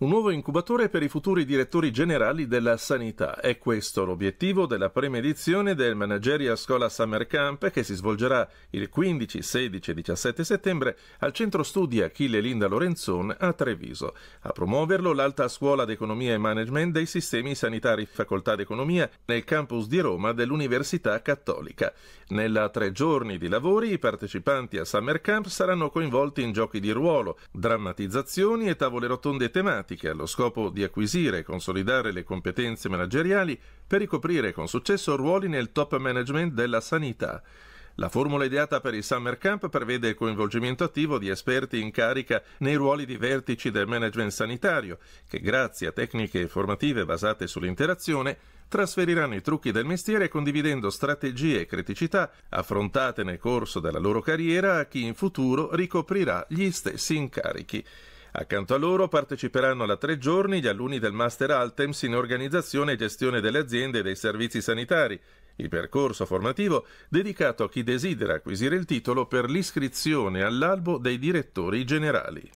Un nuovo incubatore per i futuri direttori generali della sanità. È questo l'obiettivo della prima edizione del Manageria Scuola Summer Camp che si svolgerà il 15, 16 e 17 settembre al Centro Studi Achille Linda Lorenzon a Treviso. A promuoverlo l'Alta Scuola d'Economia e Management dei Sistemi Sanitari Facoltà d'Economia nel campus di Roma dell'Università Cattolica. Nella tre giorni di lavori i partecipanti a Summer Camp saranno coinvolti in giochi di ruolo, drammatizzazioni e tavole rotonde tematiche pratiche allo scopo di acquisire e consolidare le competenze manageriali per ricoprire con successo ruoli nel top management della sanità. La formula ideata per il Summer Camp prevede il coinvolgimento attivo di esperti in carica nei ruoli di vertici del management sanitario, che grazie a tecniche formative basate sull'interazione trasferiranno i trucchi del mestiere condividendo strategie e criticità affrontate nel corso della loro carriera a chi in futuro ricoprirà gli stessi incarichi. Accanto a loro parteciperanno da tre giorni gli alunni del Master Altems in organizzazione e gestione delle aziende e dei servizi sanitari, il percorso formativo dedicato a chi desidera acquisire il titolo per l'iscrizione all'albo dei direttori generali.